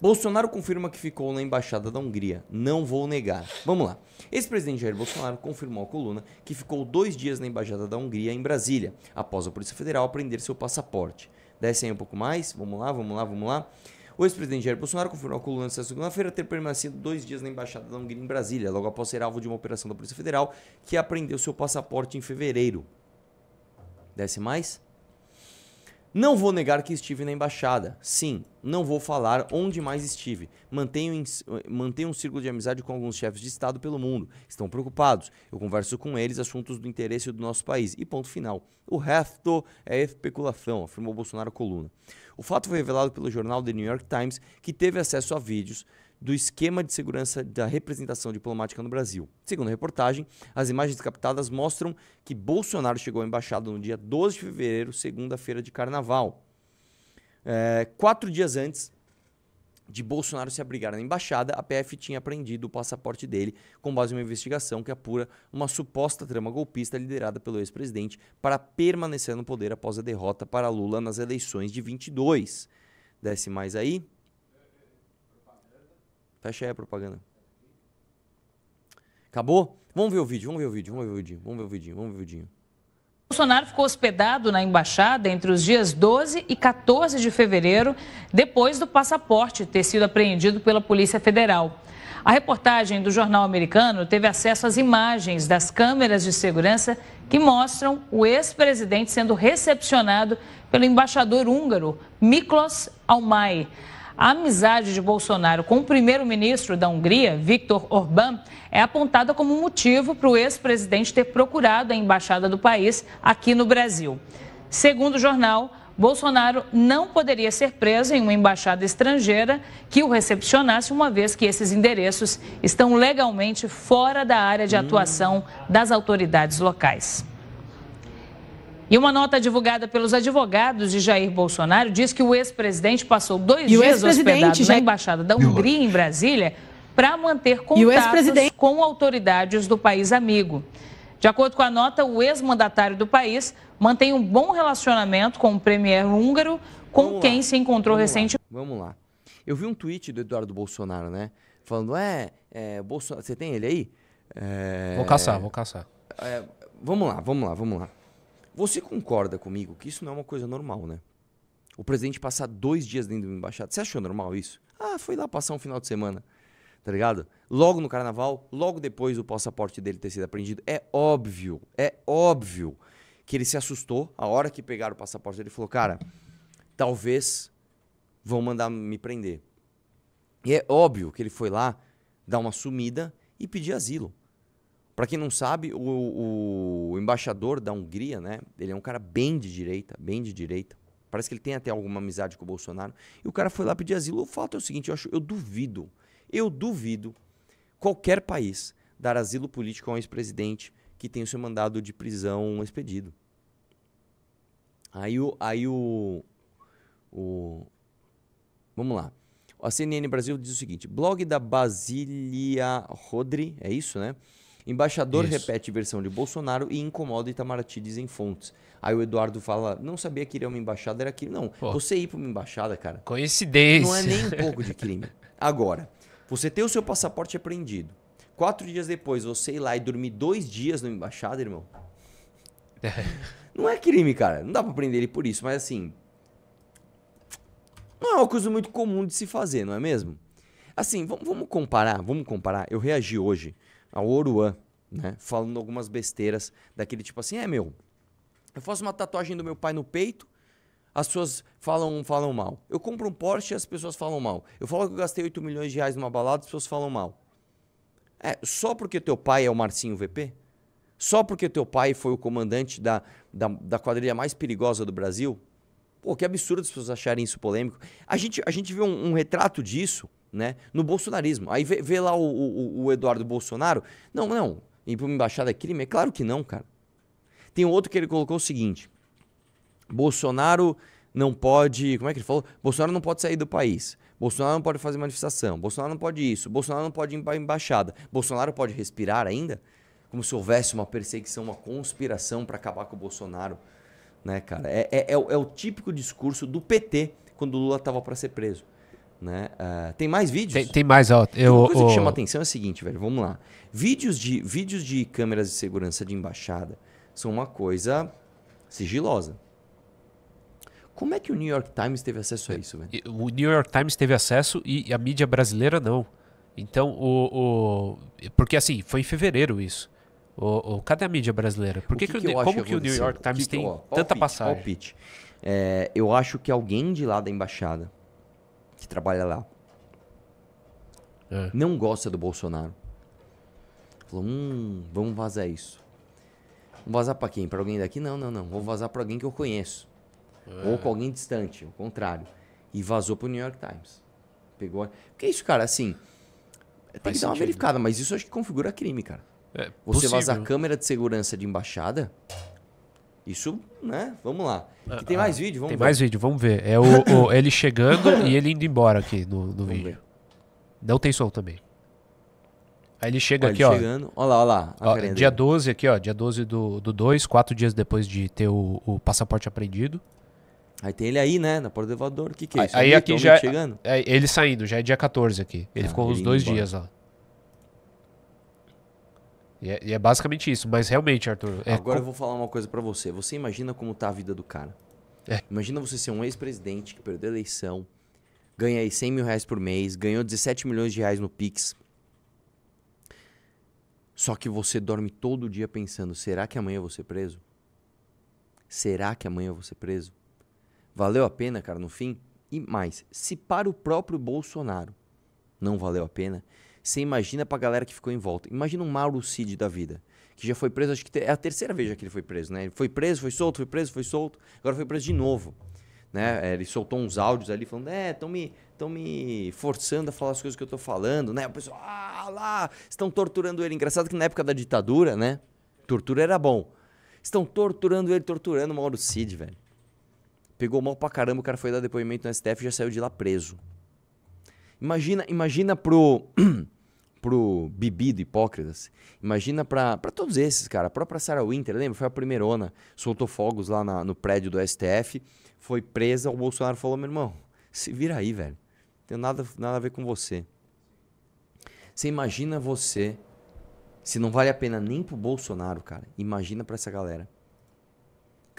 Bolsonaro confirma que ficou na embaixada da Hungria. Não vou negar. Vamos lá. Ex-presidente Jair Bolsonaro confirmou à coluna que ficou dois dias na embaixada da Hungria em Brasília, após a Polícia Federal apreender seu passaporte. Desce aí um pouco mais. Vamos lá, vamos lá, vamos lá. O ex-presidente Jair Bolsonaro confirmou à coluna nesta segunda-feira ter permanecido dois dias na embaixada da Hungria em Brasília, logo após ser alvo de uma operação da Polícia Federal que apreendeu seu passaporte em fevereiro. Desce mais. Não vou negar que estive na embaixada. Sim, não vou falar onde mais estive. Mantenho, eh, mantenho um círculo de amizade com alguns chefes de Estado pelo mundo. Estão preocupados. Eu converso com eles assuntos do interesse do nosso país. E ponto final. O resto é especulação, afirmou Bolsonaro coluna. O fato foi revelado pelo jornal The New York Times, que teve acesso a vídeos do esquema de segurança da representação diplomática no Brasil. Segundo a reportagem, as imagens captadas mostram que Bolsonaro chegou à embaixada no dia 12 de fevereiro, segunda-feira de carnaval. É, quatro dias antes de Bolsonaro se abrigar na embaixada, a PF tinha apreendido o passaporte dele com base em uma investigação que apura uma suposta trama golpista liderada pelo ex-presidente para permanecer no poder após a derrota para Lula nas eleições de 22. Desce mais aí. Fecha tá aí a propaganda. Acabou? Vamos ver o vídeo, vamos ver o vídeo, vamos ver o vídeo, vamos ver o vídeo, vamos ver o vídeo. Bolsonaro ficou hospedado na embaixada entre os dias 12 e 14 de fevereiro, depois do passaporte ter sido apreendido pela Polícia Federal. A reportagem do jornal americano teve acesso às imagens das câmeras de segurança que mostram o ex-presidente sendo recepcionado pelo embaixador húngaro Miklos Almay. A amizade de Bolsonaro com o primeiro-ministro da Hungria, Viktor Orbán, é apontada como motivo para o ex-presidente ter procurado a embaixada do país aqui no Brasil. Segundo o jornal, Bolsonaro não poderia ser preso em uma embaixada estrangeira que o recepcionasse, uma vez que esses endereços estão legalmente fora da área de atuação das autoridades locais. E uma nota divulgada pelos advogados de Jair Bolsonaro diz que o ex-presidente passou dois e dias hospedado já... na Embaixada da Hungria, em Brasília, para manter contatos com autoridades do país amigo. De acordo com a nota, o ex-mandatário do país mantém um bom relacionamento com o premier húngaro, com Vamos quem lá. se encontrou Vamos recentemente. Lá. Vamos lá. Eu vi um tweet do Eduardo Bolsonaro, né? Falando, é, é Bolsonaro, você tem ele aí? É... Vou caçar, vou caçar. É, vamos lá, vamos lá, vamos lá. Você concorda comigo que isso não é uma coisa normal, né? O presidente passar dois dias dentro do embaixada. Você achou normal isso? Ah, foi lá passar um final de semana. Tá ligado? Logo no carnaval, logo depois do passaporte dele ter sido apreendido. É óbvio, é óbvio que ele se assustou. A hora que pegaram o passaporte ele falou: Cara, talvez vão mandar me prender. E é óbvio que ele foi lá dar uma sumida e pedir asilo. Para quem não sabe, o, o, embaixador da Hungria, né? Ele é um cara bem de direita, bem de direita. Parece que ele tem até alguma amizade com o Bolsonaro. E o cara foi lá pedir asilo. O fato é o seguinte, eu acho, eu duvido, eu duvido qualquer país dar asilo político a um ex-presidente que tem o seu mandado de prisão expedido. Aí o, aí o, o vamos lá. A CNN Brasil diz o seguinte: blog da Basília Rodri, é isso, né? Embaixador Isso. repete versão de Bolsonaro e incomoda Itamaraty, dizem fontes. Aí o Eduardo fala: não sabia que iria é uma embaixada, era crime. Não, Pô. você ir para uma embaixada, cara. Coincidência. Não é nem um pouco de crime. Agora, você ter o seu passaporte apreendido. Quatro dias depois, você ir lá e dormir dois dias na embaixada, irmão. não é crime, cara. Não dá pra prender ele por isso, mas assim. Não é uma coisa muito comum de se fazer, não é mesmo? Assim, vamos comparar, vamos comparar. Eu reagi hoje a Oruan, né? Falando algumas besteiras daquele tipo assim, é meu, eu faço uma tatuagem do meu pai no peito, as pessoas falam, falam mal. Eu compro um Porsche e as pessoas falam mal. Eu falo que eu gastei 8 milhões de reais numa balada, as pessoas falam mal. É, só porque teu pai é o Marcinho VP? Só porque teu pai foi o comandante da, da, da quadrilha mais perigosa do Brasil? Pô, que absurdo as pessoas acharem isso polêmico. A gente, a gente viu um, um retrato disso né? No bolsonarismo. Aí vê, vê lá o, o, o, Eduardo Bolsonaro. Não, não. Ir para uma embaixada é crime? É claro que não, cara. Tem outro que ele colocou o seguinte: Bolsonaro não pode. Como é que ele falou? Bolsonaro não pode sair do país. Bolsonaro não pode fazer manifestação. Bolsonaro não pode isso. Bolsonaro não pode ir para embaixada. Bolsonaro pode respirar ainda? Como se houvesse uma perseguição, uma conspiração para acabar com o Bolsonaro. Né, cara? É, é, é, o, é o típico discurso do PT quando o Lula estava para ser preso. Né? Uh, tem mais vídeos? Tem, tem mais, ó. Eu, uma coisa que chama atenção é a seguinte, velho. Vamos lá. Vídeos de, vídeos de câmeras de segurança de embaixada são uma coisa sigilosa. Como é que o New York Times teve acesso a isso, velho? O New York Times teve acesso e a mídia brasileira não. Então, o, o porque assim, foi em fevereiro isso. O, o cadê a mídia brasileira? Por que, que, que, eu, eu como que o New York Times que tem ó, tanta pitch, passagem? É, eu acho que alguém de lá da embaixada trabalha lá. É. Não gosta do Bolsonaro. Falou, hum, vamos vazar isso. Vamos vazar para quem? Para alguém daqui? Não, não, não. Vou vazar para alguém que eu conheço. É. Ou com alguém distante, ao contrário. E vazou para o New York Times. Pegou. Porque é isso, cara, assim. Tem que sentido. dar uma verificada, mas isso acho que configura crime, cara. É, Você possível. vazar câmera de segurança de embaixada. Isso, né? Vamos lá. É, que tem mais ah, vídeo, vamos tem ver. Tem mais vídeo, vamos ver. É o, o ele chegando e ele indo embora aqui no, no vídeo. Ver. Não tem som também. Aí ele chega ó, aqui, ele ó. Chegando. Olha lá, olha lá. Ó, dia 12 aqui, ó. Dia 12 do, do 2, quatro dias depois de ter o, o passaporte apreendido. Aí tem ele aí, né? Na porta do elevador. O que, que é isso? Aí, aí aqui já. Chegando? É, ele saindo, já é dia 14 aqui. Ele ah, ficou ele uns dois embora. dias ó. E é, e é basicamente isso, mas realmente, Arthur. É Agora com... eu vou falar uma coisa para você. Você imagina como tá a vida do cara. É. Imagina você ser um ex-presidente que perdeu a eleição, ganha aí 100 mil reais por mês, ganhou 17 milhões de reais no Pix. Só que você dorme todo dia pensando: será que amanhã eu vou ser preso? Será que amanhã eu vou ser preso? Valeu a pena, cara, no fim? E mais, se para o próprio Bolsonaro não valeu a pena, você imagina pra galera que ficou em volta. Imagina um Mauro Cid da vida, que já foi preso, acho que é a terceira vez já que ele foi preso, né? Ele foi preso, foi solto, foi preso, foi solto, agora foi preso de novo. Né? É, ele soltou uns áudios ali falando, é, estão me, me forçando a falar as coisas que eu tô falando, né? O pessoal, ah lá, estão torturando ele. Engraçado que na época da ditadura, né? Tortura era bom. Estão torturando ele, torturando o Mauro Cid, velho. Pegou mal pra caramba, o cara foi dar depoimento no STF e já saiu de lá preso. Imagina, imagina pro pro Bibi do Hipócritas, imagina para todos esses, cara. A própria Sarah Winter, lembra? Foi a primeirona, soltou fogos lá na, no prédio do STF, foi presa. O Bolsonaro falou: meu irmão, se vira aí, velho. Não tem nada, nada a ver com você. Você imagina você, se não vale a pena nem pro Bolsonaro, cara, imagina para essa galera.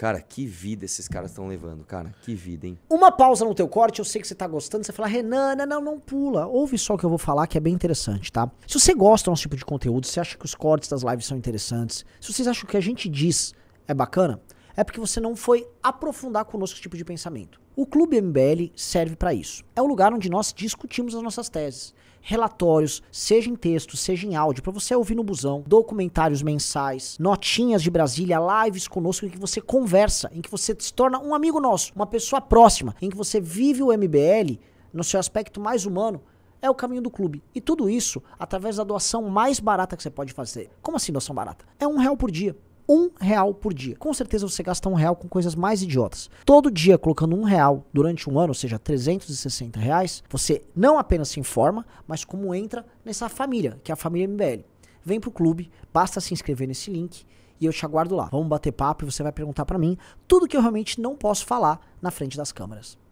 Cara, que vida esses caras estão levando, cara. Que vida, hein? Uma pausa no teu corte, eu sei que você tá gostando. Você fala, Renan, não, não pula. Ouve só o que eu vou falar, que é bem interessante, tá? Se você gosta do nosso tipo de conteúdo, se acha que os cortes das lives são interessantes, se vocês acham que a gente diz é bacana, é porque você não foi aprofundar conosco esse tipo de pensamento. O Clube MBL serve para isso. É o lugar onde nós discutimos as nossas teses relatórios, seja em texto, seja em áudio, para você ouvir no busão, documentários mensais, notinhas de Brasília, lives conosco em que você conversa, em que você se torna um amigo nosso, uma pessoa próxima, em que você vive o MBL no seu aspecto mais humano, é o caminho do clube. E tudo isso através da doação mais barata que você pode fazer. Como assim doação barata? É um real por dia um real por dia. Com certeza você gasta um real com coisas mais idiotas. Todo dia colocando um real durante um ano, ou seja, 360 reais, você não apenas se informa, mas como entra nessa família, que é a família MBL. Vem pro clube, basta se inscrever nesse link e eu te aguardo lá. Vamos bater papo e você vai perguntar para mim tudo que eu realmente não posso falar na frente das câmeras.